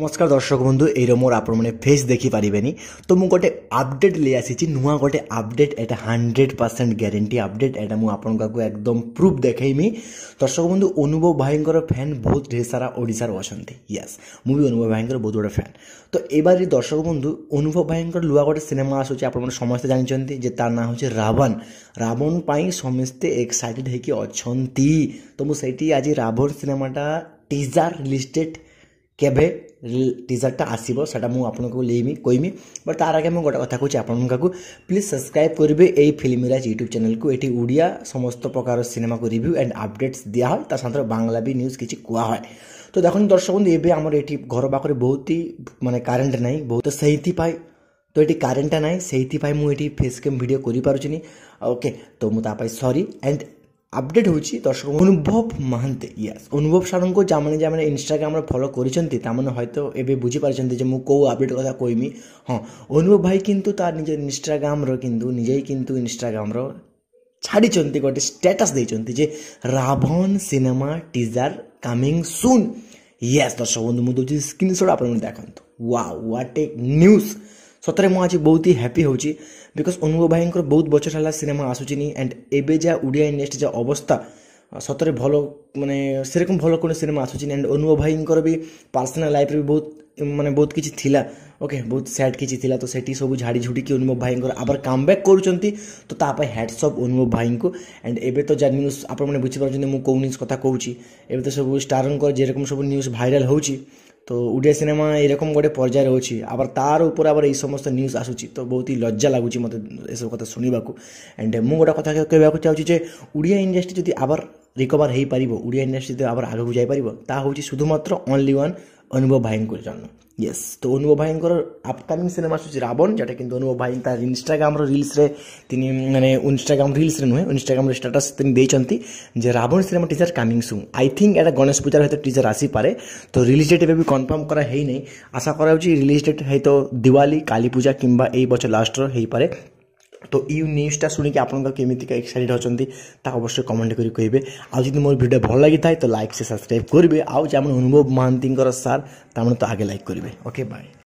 নমস্কার দর্শক বন্ধু এইরম মোর আক্রমণে ফেস দেখি পারিবেনি তো মু গোটে আপডেট লে আসিছি নূয়া গোটে আপডেট এটা হান্ড্রেড পরসেন্ট গ্যারেটি আপডেট এটা মু আপনার একদম প্রুফ দেখাইমি দর্শক বন্ধু অনুভব ভাইঙ্কর ফ্যান বহুত ঢের সারা ওড়িশার অছন্তি ইয়াস মু অনুভব ভাইঙ্কর বহুত বড় ফ্যান তো এবার দর্শক বন্ধু অনুভব ভাইঙ্কর লুয়া গোটে সিনেমা আসুচি আপনার সমস্ত জানিছেন যে তার না হচ্ছে রাবণ রাবণ পাই সমস্তে এক্সাইটেড হয়েকি অছন্তি তো মু সেইটি আজ রাবণ সিনেমাটা টিজার রিলিজ ডেট কেবে টিজারটা আসিবো সেটা মউ আপোনাক লৈমি কইমি বাট তার আগে মই গটা কথা কচি আপোনাকକୁ প্লিজ সাবস্ক্রাইব কৰিব এই ফিল্মৰ যি ইউটিউব চেনেলক এটি ওড়িয়া সমস্ত প্রকার সিনেমাৰ ৰিভিউ এণ্ড আপডেটছ দিয়া হয় তাৰ সান্তৰে বাংলা ବି নিউজ কিচি কয়া হয় তো দখন দৰ্শক বন্ধু এবি আমৰ এটি ঘৰবাকৰে বহুতই মানে কারেন্ট নাই বহুত সেইতিফাই তো এটি কারেন্ট নাই সেইতিফাই মই এটি ফেচ কেম ভিডিও কৰি পাৰুচিনি ওকে তো মউ তাৰ পাই সৰি এণ্ড ଅପଡ଼େଟ୍ ହେଉଛି ଦର୍ଶକ ଅନୁଭବ ମହାନ୍ତି ୟେସ୍ ଅନୁଭବ ସାର୍ଙ୍କୁ ଯେଉଁମାନେ ଯେଉଁମାନେ ଇନଷ୍ଟାଗ୍ରାମରେ ଫଲୋ କରିଛନ୍ତି ତାମାନେ ହୟତ ଏବେ ବୁଝିପାରିଛନ୍ତି ଯେ ମୁଁ କେଉଁ ଅପଡ଼େଟ୍ କଥା କହିମି ହଁ ଅନୁଭବ ଭାଇ କିନ୍ତୁ ତା ନିଜ ଇନଷ୍ଟାଗ୍ରାମର କିନ୍ତୁ ନିଜେ କିନ୍ତୁ ଇନଷ୍ଟାଗ୍ରାମର ଛାଡ଼ିଛନ୍ତି ଗୋଟେ ଷ୍ଟେଟସ୍ ଦେଇଛନ୍ତି ଯେ Raavan cinema teaser coming soon yes ଦର୍ଶକ ବନ୍ଧୁ ମୁଁ ଦେଉଛି ସ୍କ୍ରିନ୍ସଟ୍ ଆପଣମାନେ ଦେଖନ୍ତୁ ୱା ହ୍ୱାଟ୍ ଏ ନ୍ୟୁଜ୍ ସତରେ ମୁଁ ଆଜି ବହୁତ ହି ହାପି ହେଉଛି ବିକଜ୍ ଅନୁଭବ ଭାଇଙ୍କର ବହୁତ ବଛର ହେଲା ସିନେମା ଆସୁଛିନି ଆଣ୍ଡ ଏବେ ଯାହା ଓଡ଼ିଆ ଇଣ୍ଡଷ୍ଟ୍ରି ଯାହା ଅବସ୍ଥା ସତରେ ଭଲ ମାନେ ସେରକମ ଭଲ କୌଣସି ସିନେମା ଆସୁଛି ଆଣ୍ଡ ଅନୁଭବ ଭାଇଙ୍କର ବି ପର୍ସନାଲ୍ ଲାଇଫ୍ରେ ବି ବହୁତ ମାନେ ବହୁତ କିଛି ଥିଲା ଓକେ ବହୁତ ସ୍ୟାଡ଼୍ କିଛି ଥିଲା ତ ସେଠି ସବୁ ଝାଡ଼ି ଝୁଡ଼ିକି ଅନୁଭବ ଭାଇଙ୍କର ଆବାର ବ୍ୟାକ୍ କରୁଛନ୍ତି ତ ତା ପାଇଁ ହ୍ୟାଟ୍ସଅପ୍ ଅନୁଭବ ଭାଇଙ୍କୁ ଆଣ୍ଡ ଏବେ ତ ଯାହା ନ୍ୟୁଜ୍ ଆପଣମାନେ ବୁଝିପାରୁଛନ୍ତି ମୁଁ କେଉଁ ନ୍ୟୁଜ୍ କଥା କହୁଛି ଏବେ ତ ସବୁ ଷ୍ଟାରଙ୍କର ଯେରକମ ସବୁ ନ୍ୟୁଜ୍ ଭାଇରାଲ୍ ହେଉଛି তো ଓଡ଼ିଆ ସିନେମା ଏରକମ ଗୋଟେ ପର୍ଯ୍ୟାୟରେ ଅଛି ଆବାର ତାର ଉପରେ ଆବାର ଏଇ ସମସ୍ତ ନ୍ୟୁଜ୍ ଆସୁଛି ତ ବହୁତ ହି ଲଜ୍ଜା ଲାଗୁଛି ମୋତେ ଏସବୁ କଥା ଶୁଣିବାକୁ ଆଣ୍ଡ ମୁଁ ଗୋଟେ କଥା କହିବାକୁ ଚାହୁଁଛି ଯେ ଓଡ଼ିଆ ଇଣ୍ଡଷ୍ଟ୍ରି ଯଦି ଆବାର ରିକଭର ହୋଇପାରିବ ଓଡ଼ିଆ ଇଣ୍ଡଷ୍ଟ୍ରି ଯଦି ଆବାର ଆଗକୁ ଯାଇପାରିବ ତାହା ହେଉଛି শুধুমাত্র অনলি ওয়ান অনুভব ভাইঙ্কর জন্য ইয়েস তো অনুভব ভাইঙ্কর আপকামিং সিনেমা সূচি রাবণ যেটা কিন্তু অনুভব ভাই তার ଇନଷ୍ଟାଗ୍ରାମର ରିଲ୍ସରେ তিনি ମାନେ ଇନଷ୍ଟାଗ୍ରାମ ରିଲ୍ସରେ ନୁହେଁ ଇନଷ୍ଟାଗ୍ରାମରେ ଷ୍ଟାଟସ୍ তিনি ଦେଇଛନ୍ତି ଯେ Raavan cinema teaser coming soon I think ଏଇଟା ଗଣେଶ ପୂଜାର ହୁଏତ ଟିଜର୍ ଆସିପାରେ ତ ରିଲିଜ୍ ଡେଟ୍ ଏବେ ବି କନଫର୍ମ କରା ହେଇନାହିଁ ଆଶା କରାଯାଉଛି ରିଲିଜ୍ ଡେଟ୍ ହୁଏତ ଦିୱାଲି କାଳୀ ପୂଜା କିମ୍ବା ଏଇ ବର୍ଷ ଲାଷ୍ଟର ହେଇପାରେ তো ଇ ନ୍ୟୁଜ୍ଟା ଶୁଣିକି ଆପଣଙ୍କର କେମିତିକା ଏକ୍ସାଇଟେଡ୍ ଅଛନ୍ତି ତାହା ଅବଶ୍ୟ କମେଣ୍ଟ କରି କହିବେ ଆଉ ଯଦି ମୋର ଭିଡ଼ିଓ ଭଲ ଲାଗିଥାଏ ତ ଲାଇକ୍ ସେ ସବସ୍କ୍ରାଇବ୍ କରିବେ ଆଉ ଯେମାନେ ଅନୁଭବ ମହାନ୍ତିଙ୍କର ସାର୍ ତାମାନେ ତ ଆଗେ ଲାଇକ୍ କରିବେ ଓକେ ବାଏ